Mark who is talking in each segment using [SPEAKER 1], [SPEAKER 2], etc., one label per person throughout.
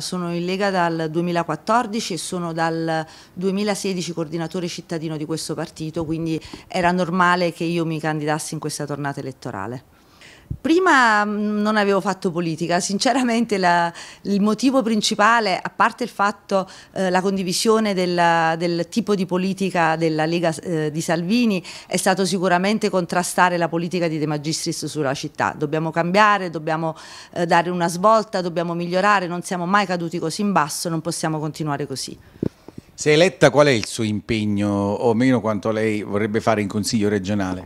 [SPEAKER 1] Sono in Lega dal 2014 e sono dal 2016 coordinatore cittadino di questo partito, quindi era normale che io mi candidassi in questa tornata elettorale. Prima mm, non avevo fatto politica, sinceramente la, il motivo principale, a parte il fatto, eh, la condivisione della, del tipo di politica della Lega eh, di Salvini, è stato sicuramente contrastare la politica di De Magistris sulla città. Dobbiamo cambiare, dobbiamo eh, dare una svolta, dobbiamo migliorare, non siamo mai caduti così in basso, non possiamo continuare così.
[SPEAKER 2] Se eletta qual è il suo impegno, o meno quanto lei vorrebbe fare in Consiglio regionale?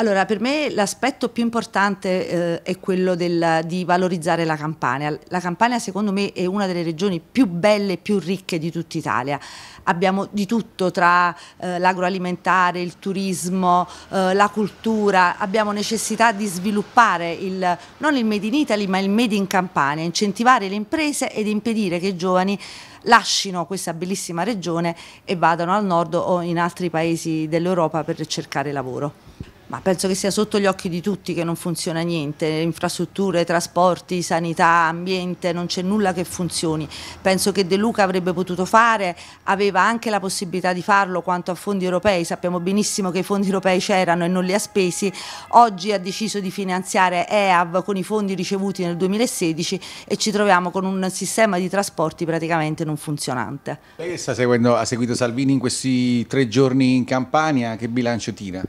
[SPEAKER 1] Allora, per me l'aspetto più importante eh, è quello del, di valorizzare la Campania. La Campania, secondo me, è una delle regioni più belle e più ricche di tutta Italia. Abbiamo di tutto tra eh, l'agroalimentare, il turismo, eh, la cultura. Abbiamo necessità di sviluppare il, non il Made in Italy, ma il Made in Campania, incentivare le imprese ed impedire che i giovani lasciano questa bellissima regione e vadano al nord o in altri paesi dell'Europa per cercare lavoro. Ma penso che sia sotto gli occhi di tutti che non funziona niente, infrastrutture, trasporti, sanità, ambiente, non c'è nulla che funzioni. Penso che De Luca avrebbe potuto fare, aveva anche la possibilità di farlo quanto a fondi europei, sappiamo benissimo che i fondi europei c'erano e non li ha spesi, oggi ha deciso di finanziare EAV con i fondi ricevuti nel 2016 e ci troviamo con un sistema di trasporti praticamente non funzionante.
[SPEAKER 2] Lei sta seguendo, ha seguito Salvini in questi tre giorni in Campania, che bilancio tira?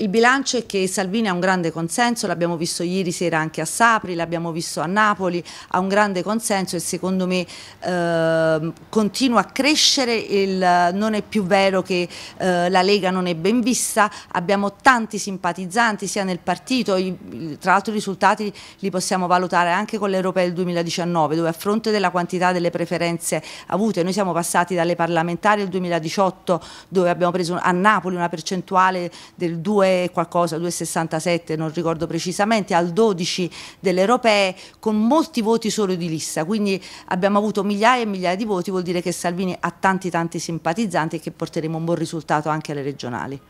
[SPEAKER 1] Il bilancio è che Salvini ha un grande consenso, l'abbiamo visto ieri sera anche a Sapri, l'abbiamo visto a Napoli, ha un grande consenso e secondo me eh, continua a crescere, il, non è più vero che eh, la Lega non è ben vista, abbiamo tanti simpatizzanti sia nel partito, i, tra l'altro i risultati li possiamo valutare anche con l'Europea del 2019 dove a fronte della quantità delle preferenze avute noi siamo passati dalle parlamentari del 2018 dove abbiamo preso a Napoli una percentuale del 2 2 qualcosa, 2,67 non ricordo precisamente, al 12 delle europee con molti voti solo di lista, quindi abbiamo avuto migliaia e migliaia di voti, vuol dire che Salvini ha tanti tanti simpatizzanti e che porteremo un buon risultato anche alle regionali.